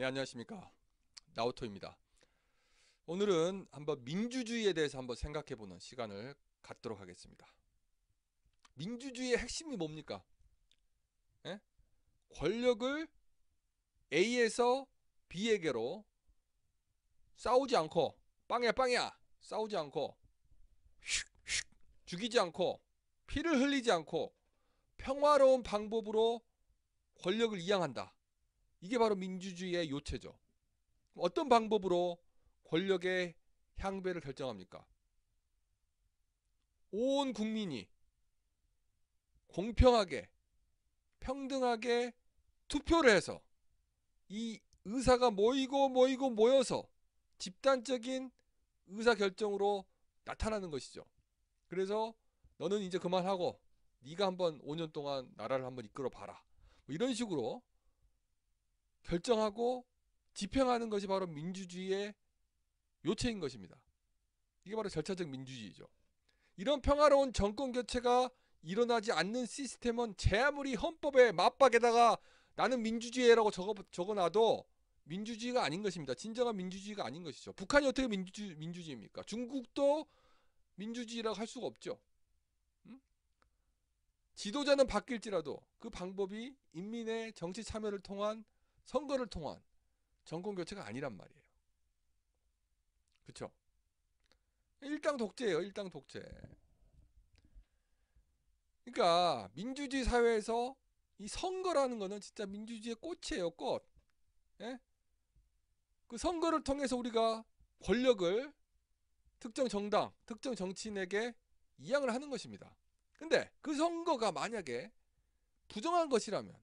네 안녕하십니까 나우토입니다 오늘은 한번 민주주의에 대해서 한번 생각해보는 시간을 갖도록 하겠습니다 민주주의의 핵심이 뭡니까 예? 권력을 A에서 B에게로 싸우지 않고 빵야 빵야 싸우지 않고 슉, 슉, 죽이지 않고 피를 흘리지 않고 평화로운 방법으로 권력을 이양한다 이게 바로 민주주의의 요체죠. 어떤 방법으로 권력의 향배를 결정합니까? 온 국민이 공평하게 평등하게 투표를 해서 이 의사가 모이고 모이고 모여서 집단적인 의사 결정으로 나타나는 것이죠. 그래서 너는 이제 그만하고 네가 한 번 5년 동안 나라를 한번 이끌어 봐라. 뭐 이런 식으로 결정하고 집행하는 것이 바로 민주주의의 요체인 것입니다. 이게 바로 절차적 민주주의죠. 이런 평화로운 정권 교체가 일어나지 않는 시스템은 제 아무리 헌법에 맞박에다가 나는 민주주의라고 적어, 적어놔도 민주주의가 아닌 것입니다. 진정한 민주주의가 아닌 것이죠. 북한이 어떻게 민주주, 민주주의입니까? 중국도 민주주의라고 할 수가 없죠. 음? 지도자는 바뀔지라도 그 방법이 인민의 정치 참여를 통한 선거를 통한 정권 교체가 아니란 말이에요. 그렇죠? 일당 독재예요. 일당 독재. 그러니까 민주주의 사회에서 이 선거라는 거는 진짜 민주주의의 꽃이에요. 꽃. 예? 그 선거를 통해서 우리가 권력을 특정 정당, 특정 정치인에게 이양을 하는 것입니다. 근데 그 선거가 만약에 부정한 것이라면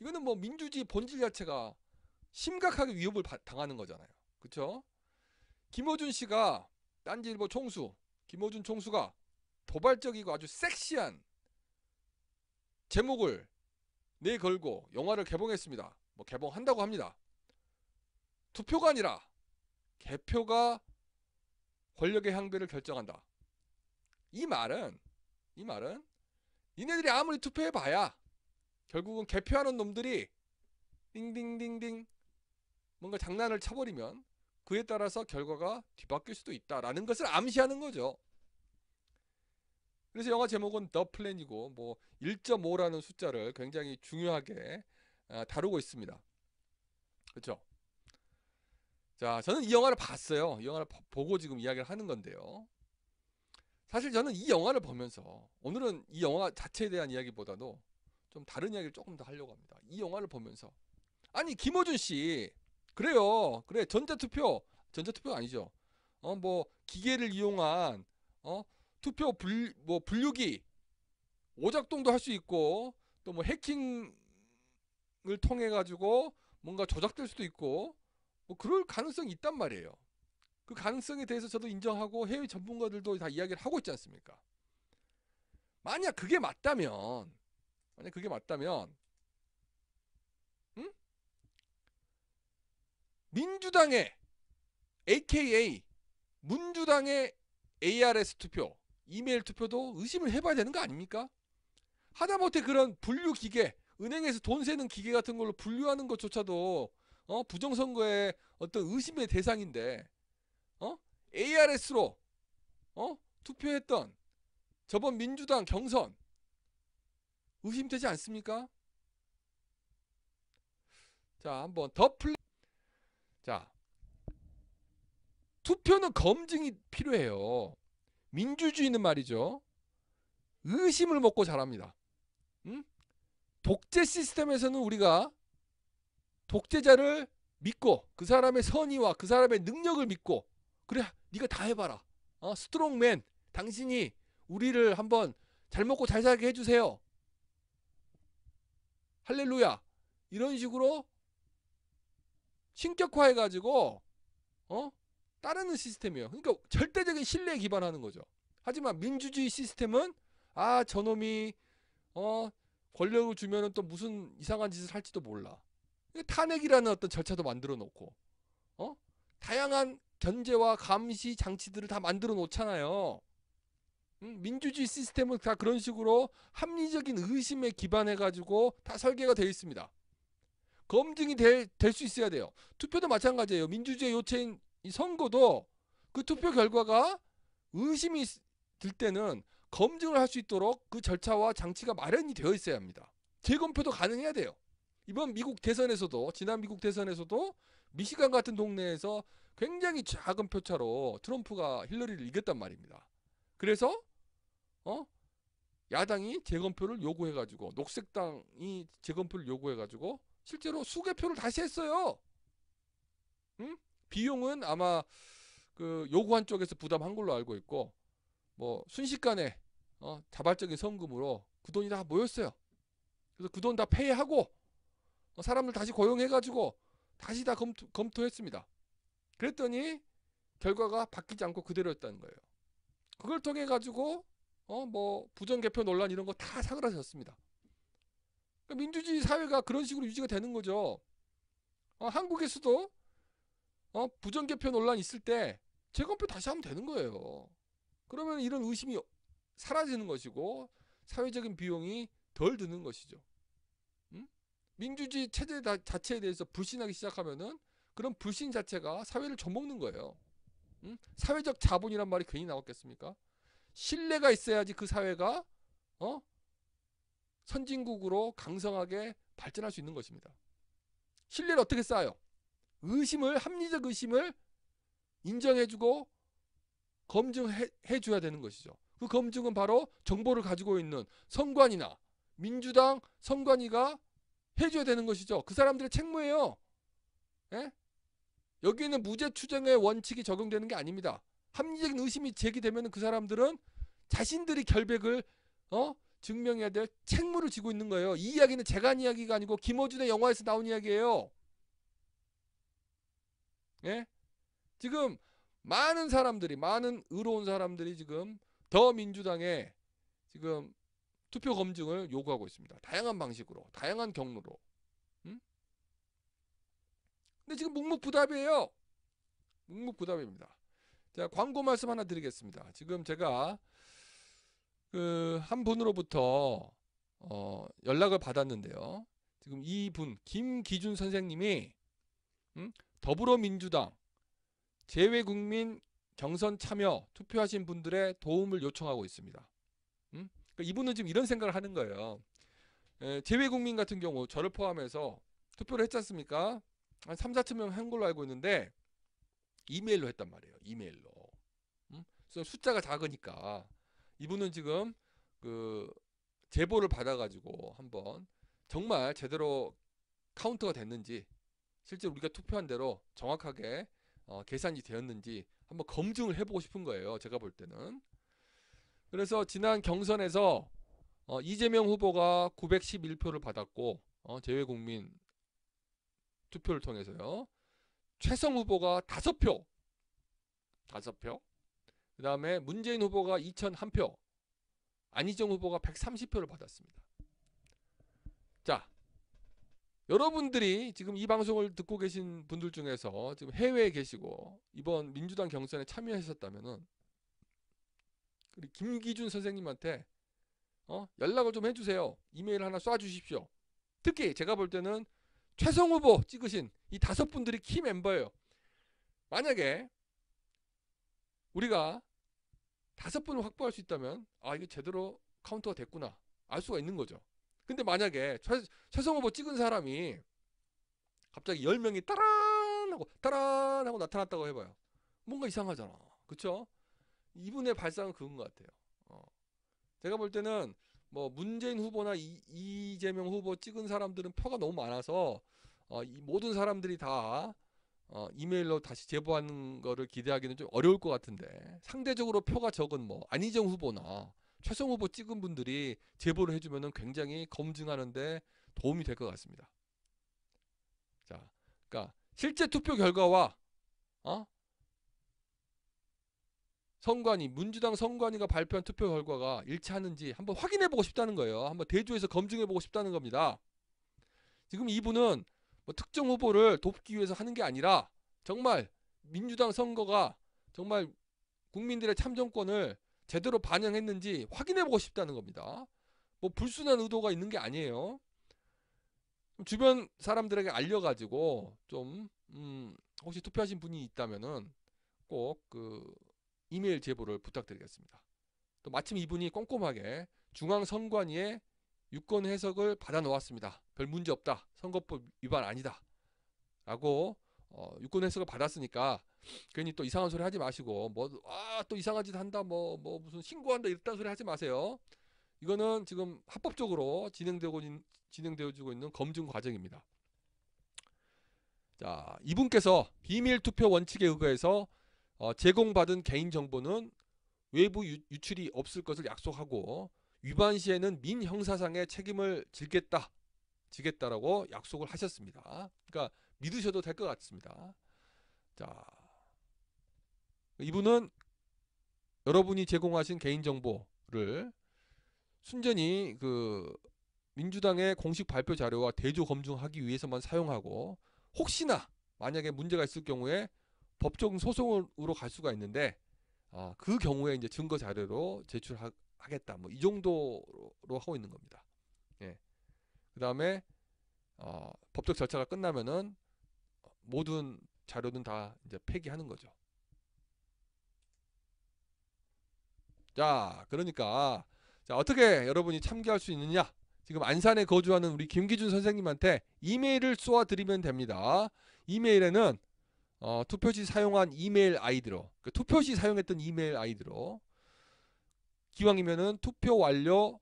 이거는 뭐 민주주의 본질 자체가 심각하게 위협을 당하는 거잖아요. 그렇죠? 김호준 씨가 딴지일보 총수 김호준 총수가 도발적이고 아주 섹시한 제목을 내걸고 영화를 개봉했습니다. 뭐 개봉한다고 합니다. 투표가 아니라 개표가 권력의 향배를 결정한다. 이 말은 이 말은 니네들이 아무리 투표해봐야 결국은 개표하는 놈들이 띵띵띵띵 뭔가 장난을 쳐버리면 그에 따라서 결과가 뒤바뀔 수도 있다라는 것을 암시하는 거죠. 그래서 영화 제목은 더 플랜이고 뭐 1.5라는 숫자를 굉장히 중요하게 아, 다루고 있습니다. 그렇죠? 자, 저는 이 영화를 봤어요. 이 영화를 보고 지금 이야기를 하는 건데요. 사실 저는 이 영화를 보면서 오늘은 이 영화 자체에 대한 이야기보다도 좀 다른 이야기를 조금 더 하려고 합니다. 이 영화를 보면서 아니 김호준 씨 그래요 그래 전자투표 전자투표 아니죠 어 뭐 기계를 이용한 어 투표 불뭐 분류기 오작동도 할 수 있고 또 뭐 해킹을 통해 가지고 뭔가 조작될 수도 있고 뭐 그럴 가능성이 있단 말이에요. 그 가능성에 대해서 저도 인정하고 해외 전문가들도 다 이야기를 하고 있지 않습니까? 만약 그게 맞다면 만약 그게 맞다면 응? 음? 민주당의 AKA 문주당의 ARS 투표, 이메일 투표도 의심을 해봐야 되는 거 아닙니까? 하다못해 그런 분류 기계, 은행에서 돈 세는 기계 같은 걸로 분류하는 것조차도 어? 부정선거의 어떤 의심의 대상인데 어? ARS로 어? 투표했던 저번 민주당 경선 의심되지 않습니까? 자, 한번 더 플레이. 자, 투표는 검증이 필요해요. 민주주의는 말이죠. 의심을 먹고 자랍니다. 응? 음? 독재 시스템에서는 우리가 독재자를 믿고 그 사람의 선의와 그 사람의 능력을 믿고 그래 네가 다 해봐라. 어? 스트롱맨 당신이 우리를 한번 잘 먹고 잘 살게 해주세요. 할렐루야 이런 식으로 신격화해 가지고 어 따르는 시스템이에요. 그러니까 절대적인 신뢰에 기반하는 거죠. 하지만 민주주의 시스템은 아 저놈이 어 권력을 주면은 또 무슨 이상한 짓을 할지도 몰라. 탄핵이라는 어떤 절차도 만들어 놓고 어 다양한 견제와 감시 장치들을 다 만들어 놓잖아요. 민주주의 시스템은 다 그런 식으로 합리적인 의심에 기반해 가지고 다 설계가 되어 있습니다. 검증이 될 수 있어야 돼요. 투표도 마찬가지예요. 민주주의 요체인 이 선거도 그 투표 결과가 의심이 들 때는 검증을 할 수 있도록 그 절차와 장치가 마련이 되어 있어야 합니다. 재검표도 가능해야 돼요. 이번 미국 대선에서도 지난 미국 대선에서도 미시간 같은 동네에서 굉장히 작은 표차로 트럼프가 힐러리를 이겼단 말입니다. 그래서 어? 야당이 재검표를 요구해가지고 녹색당이 재검표를 요구해가지고 실제로 수개표를 다시 했어요. 응? 비용은 아마 그 요구한 쪽에서 부담한 걸로 알고 있고 뭐 순식간에 어, 자발적인 성금으로 그 돈이 다 모였어요. 그래서 그 돈 다 폐해하고 어, 사람을 다시 고용해가지고 다시 다 검토, 검토했습니다. 그랬더니 결과가 바뀌지 않고 그대로였다는 거예요. 그걸 통해 가지고 어, 뭐 부정 개표 논란 이런 거 다 사그라졌습니다. 그러니까 민주주의 사회가 그런 식으로 유지가 되는 거죠. 어, 한국에서도 어, 부정 개표 논란 있을 때 재검표 다시 하면 되는 거예요. 그러면 이런 의심이 사라지는 것이고 사회적인 비용이 덜 드는 것이죠. 음? 민주주의 체제 다, 자체에 대해서 불신하기 시작하면은 그런 불신 자체가 사회를 저먹는 거예요. 음? 사회적 자본이란 말이 괜히 나왔겠습니까? 신뢰가 있어야지 그 사회가 어? 선진국으로 강성하게 발전할 수 있는 것입니다. 신뢰를 어떻게 쌓아요? 의심을 합리적 의심을 인정해주고 검증해줘야 되는 것이죠. 그 검증은 바로 정보를 가지고 있는 선관이나 민주당 선관위가 해줘야 되는 것이죠. 그 사람들의 책무예요. 에? 예? 여기는 에 무죄 추정의 원칙이 적용되는 게 아닙니다. 합리적인 의심이 제기되면 그 사람들은 자신들이 결백을 어 증명해야 될 책무를 지고 있는 거예요. 이 이야기는 제가 이야기가 아니고 김어준의 영화에서 나온 이야기예요. 예? 지금 많은 사람들이 많은 의로운 사람들이 지금 더 민주당에 지금 투표 검증을 요구하고 있습니다. 다양한 방식으로, 다양한 경로로. 음? 근데 지금 묵묵부답이에요. 묵묵부답입니다. 자, 광고 말씀 하나 드리겠습니다. 지금 제가 그 한 분으로부터 어, 연락을 받았는데요. 지금 이 분, 김기준 선생님이 음? 더불어민주당 재외국민 경선 참여 투표하신 분들의 도움을 요청하고 있습니다. 음? 그러니까 이분은 지금 이런 생각을 하는 거예요. 에, 예, 재외국민 같은 경우 저를 포함해서 투표를 했지 않습니까? 한 3, 4천 명 한 걸로 알고 있는데 이메일로 했단 말이에요. 이메일로. 음? 그래서 숫자가 작으니까 이분은 지금 그 제보를 받아가지고 한번 정말 제대로 카운트가 됐는지 실제 우리가 투표한 대로 정확하게 어, 계산이 되었는지 한번 검증을 해보고 싶은 거예요. 제가 볼 때는. 그래서 지난 경선에서 어, 이재명 후보가 911표를 받았고 어, 제외국민 투표를 통해서요. 최성 후보가 다섯 표 다섯 표그 다음에 문재인 후보가 2001표, 안희정 후보가 130표를 받았습니다. 자, 여러분들이 지금 이 방송을 듣고 계신 분들 중에서 지금 해외에 계시고 이번 민주당 경선에 참여하셨다면은 우리 김기준 선생님한테 어? 연락을 좀 해주세요. 이메일 하나 쏴주십시오. 특히 제가 볼 때는 최성 후보 찍으신 이 다섯 분들이 키 멤버예요. 만약에 우리가 다섯 분을 확보할 수 있다면 아 이게 제대로 카운터가 됐구나 알 수가 있는 거죠. 근데 만약에 최, 성 후보 찍은 사람이 갑자기 열명이 따란 하고 따란 하고 나타났다고 해봐요. 뭔가 이상하잖아. 그쵸? 이분의 발상은 그건 것 같아요. 어. 제가 볼 때는 뭐 문재인 후보나 이, 이재명 후보 찍은 사람들은 표가 너무 많아서 어, 이 모든 사람들이 다 어, 이메일로 다시 제보하는 거를 기대하기는 좀 어려울 것 같은데 상대적으로 표가 적은 뭐 안희정 후보나 최성 후보 찍은 분들이 제보를 해주면 굉장히 검증하는데 도움이 될 것 같습니다. 자, 그러니까 실제 투표 결과와 어? 선관위 민주당 선관위가 발표한 투표 결과가 일치하는지 한번 확인해 보고 싶다는 거예요. 한번 대조해서 검증해 보고 싶다는 겁니다. 지금 이분은 뭐 특정 후보를 돕기 위해서 하는 게 아니라 정말 민주당 선거가 정말 국민들의 참정권을 제대로 반영했는지 확인해 보고 싶다는 겁니다. 뭐 불순한 의도가 있는 게 아니에요. 주변 사람들에게 알려가지고 좀 음, 혹시 투표하신 분이 있다면은 꼭그 이메일 제보를 부탁드리겠습니다. 또 마침 이분이 꼼꼼하게 중앙선관위에 유권 해석을 받아 놓았습니다. 별 문제 없다. 선거법 위반 아니다. 라고 어, 유권 해석을 받았으니까 괜히 또 이상한 소리 하지 마시고 뭐아또 이상한 짓 한다 뭐뭐 뭐 무슨 신고한다 이딴 소리 하지 마세요. 이거는 지금 합법적으로 진행되고 진행되어지고 있는 검증 과정입니다. 자, 이분께서 비밀 투표 원칙에 의거해서 어, 제공받은 개인정보는 외부 유, 출이 없을 것을 약속하고 위반 시에는 민 형사상의 책임을 질겠다 지겠다라고 약속을 하셨습니다. 그러니까 믿으셔도 될 것 같습니다. 자, 이분은 여러분이 제공하신 개인정보를 순전히 그 민주당의 공식 발표 자료와 대조 검증하기 위해서만 사용하고 혹시나 만약에 문제가 있을 경우에 법정 소송으로 갈 수가 있는데 아, 그 경우에 이제 증거 자료로 제출하겠다 뭐 이 정도로 하고 있는 겁니다. 예. 그 다음에 어, 법적 절차가 끝나면은 모든 자료는 다 이제 폐기하는 거죠. 자, 그러니까 자, 어떻게 여러분이 참여할 수 있느냐? 지금 안산에 거주하는 우리 김기준 선생님한테 이메일을 쏘아 드리면 됩니다. 이메일에는 어, 투표시 사용한 이메일 아이디로 그 투표시 사용했던 이메일 아이디로 기왕이면은 투표 완료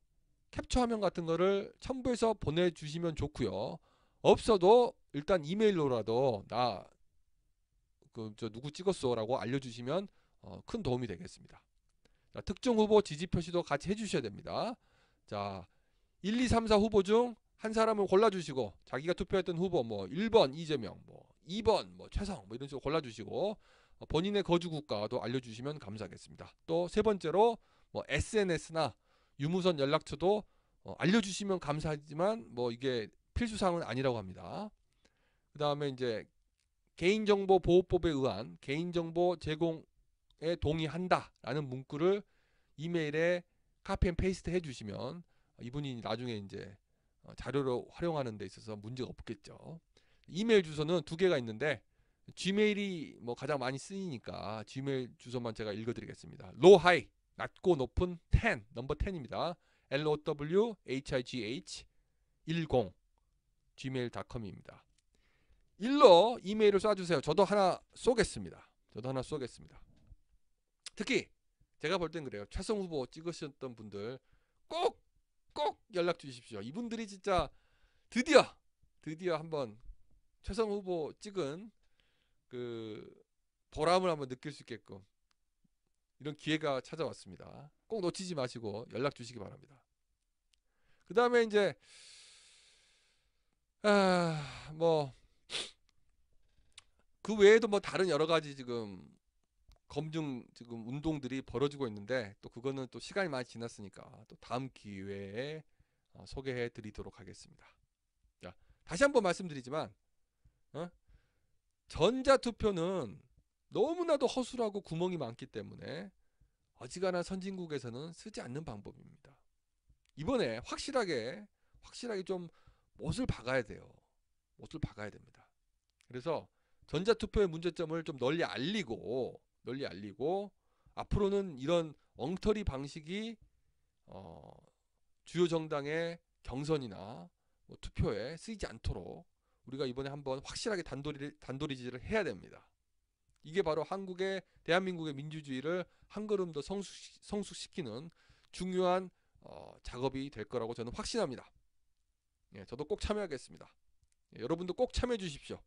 캡처 화면 같은 거를 첨부해서 보내주시면 좋고요 없어도 일단 이메일로라도 나그저 누구 찍었어 라고 알려주시면 어, 큰 도움이 되겠습니다 자, 특정 후보 지지 표시도 같이 해주셔야 됩니다 자 1, 2, 3, 4 후보 중 한 사람을 골라주시고 자기가 투표했던 후보 뭐 1번 이재명 뭐 2번 뭐 최성 뭐 이런 식으로 골라주시고 어, 본인의 거주 국가도 알려주시면 감사하겠습니다. 또 세 번째로 뭐 SNS나 유무선 연락처도 어, 알려주시면 감사하지만 뭐 이게 필수사항은 아니라고 합니다. 그 다음에 이제 개인정보 보호법에 의한 개인정보 제공에 동의한다라는 문구를 이메일에 카피앤 페이스트 해주시면 이분이 나중에 이제 어, 자료로 활용하는 데 있어서 문제가 없겠죠. 이메일 주소는 두 개가 있는데 gmail이 뭐 가장 많이 쓰이니까 gmail 주소만 제가 읽어드리겠습니다. low high 낮고 높은 10 넘버 10입니다. l o w h i g h 10 gmail.com입니다. 일러 이메일을 쏴주세요. 저도 하나 쏘겠습니다. 저도 하나 쏘겠습니다. 특히 제가 볼 땐 그래요. 최성 후보 찍으셨던 분들 꼭꼭 꼭 연락 주십시오. 이분들이 진짜 드디어 드디어 한번 최성 후보 찍은 그 보람을 한번 느낄 수 있게끔 이런 기회가 찾아왔습니다. 꼭 놓치지 마시고 연락 주시기 바랍니다. 그 다음에 이제 아, 뭐 그 외에도 뭐 다른 여러 가지 지금 검증 지금 운동들이 벌어지고 있는데 또 그거는 또 시간이 많이 지났으니까 또 다음 기회에 어, 소개해 드리도록 하겠습니다. 자, 다시 한번 말씀드리지만 어? 전자투표는 너무나도 허술하고 구멍이 많기 때문에 어지간한 선진국에서는 쓰지 않는 방법입니다. 이번에 확실하게 확실하게 좀 못을 박아야 돼요. 못을 박아야 됩니다. 그래서 전자투표의 문제점을 좀 널리 알리고 널리 알리고 앞으로는 이런 엉터리 방식이 어, 주요 정당의 경선이나 뭐 투표에 쓰이지 않도록 우리가 이번에 한번 확실하게 단도리, 단도리지를 해야 됩니다. 이게 바로 한국의 대한민국의 민주주의를 한 걸음 더 성숙, 시키는 중요한 어, 작업이 될 거라고 저는 확신합니다. 예, 저도 꼭 참여하겠습니다. 예, 여러분도 꼭 참여해 주십시오.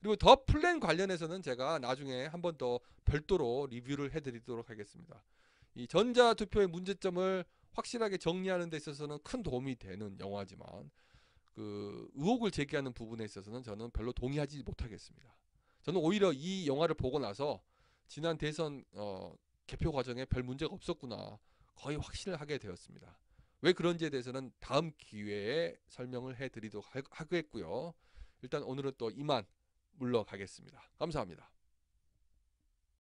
그리고 더 플랜 관련해서는 제가 나중에 한번더 별도로 리뷰를 해드리도록 하겠습니다. 이 전자투표의 문제점을 확실하게 정리하는 데 있어서는 큰 도움이 되는 영화지만 그 의혹을 제기하는 부분에 있어서는 저는 별로 동의하지 못하겠습니다. 저는 오히려 이 영화를 보고 나서 지난 대선 어, 개표 과정에 별 문제가 없었구나 거의 확신을 하게 되었습니다. 왜 그런지에 대해서는 다음 기회에 설명을 해드리도록 하겠고요. 일단 오늘은 또 이만 물러가겠습니다. 감사합니다.